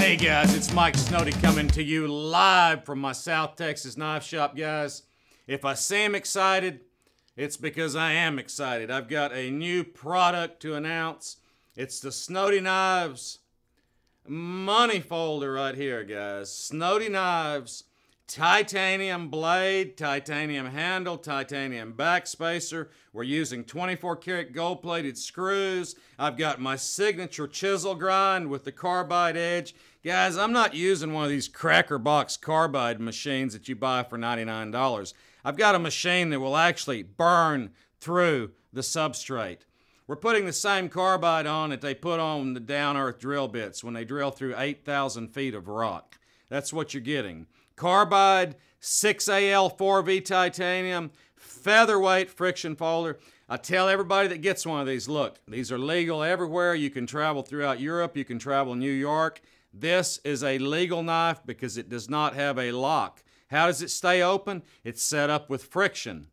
Hey guys, it's Mike Snowdy coming to you live from my South Texas knife shop, guys. If I seem excited, it's because I am excited. I've got a new product to announce. It's the Snowdy Knives money folder right here, guys. Snowdy Knives titanium blade, titanium handle, titanium backspacer. We're using 24 karat gold plated screws. I've got my signature chisel grind with the carbide edge. Guys, I'm not using one of these cracker box carbide machines that you buy for $99. I've got a machine that will actually burn through the substrate. We're putting the same carbide on that they put on the down earth drill bits when they drill through 8,000 feet of rock. That's what you're getting carbide 6AL4V titanium, featherweight friction folder. I tell everybody that gets one of these, look, these are legal everywhere. You can travel throughout Europe. You can travel New York. This is a legal knife because it does not have a lock. How does it stay open? It's set up with friction.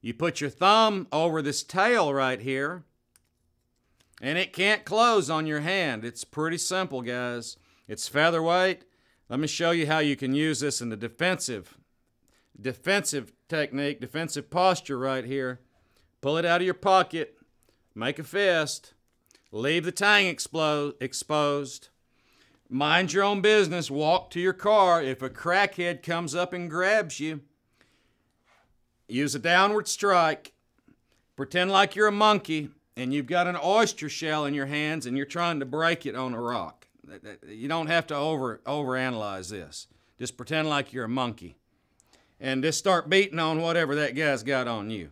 You put your thumb over this tail right here, and it can't close on your hand. It's pretty simple, guys. It's featherweight. Let me show you how you can use this in the defensive, defensive technique, defensive posture right here. Pull it out of your pocket, make a fist, leave the tang exposed. Mind your own business, walk to your car. If a crackhead comes up and grabs you, use a downward strike. Pretend like you're a monkey and you've got an oyster shell in your hands and you're trying to break it on a rock. You don't have to over overanalyze this. Just pretend like you're a monkey, and just start beating on whatever that guy's got on you.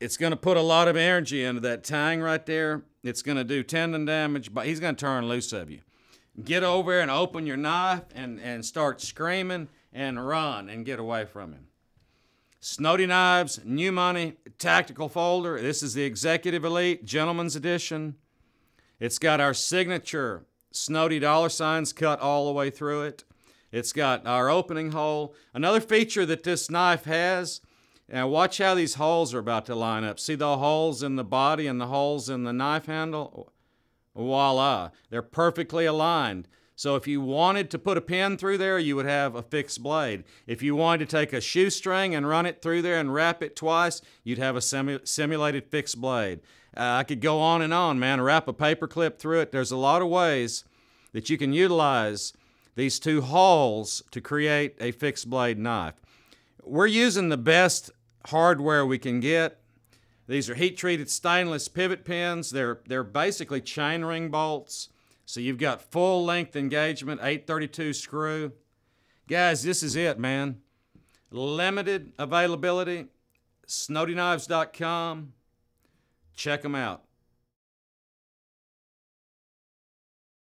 It's going to put a lot of energy into that tang right there. It's going to do tendon damage, but he's going to turn loose of you. Get over and open your knife and, and start screaming and run and get away from him. Snowy Knives, New Money, Tactical Folder. This is the Executive Elite Gentleman's Edition. It's got our signature Snowy dollar signs cut all the way through it. It's got our opening hole. Another feature that this knife has, and watch how these holes are about to line up. See the holes in the body and the holes in the knife handle? Voila, they're perfectly aligned. So if you wanted to put a pin through there, you would have a fixed blade. If you wanted to take a shoestring and run it through there and wrap it twice, you'd have a simu simulated fixed blade. Uh, I could go on and on, man. Wrap a paper clip through it. There's a lot of ways that you can utilize these two holes to create a fixed blade knife. We're using the best hardware we can get. These are heat treated stainless pivot pins. They're, they're basically chain ring bolts. So you've got full length engagement, 832 screw. Guys, this is it, man. Limited availability, snowdyknives.com. Check them out.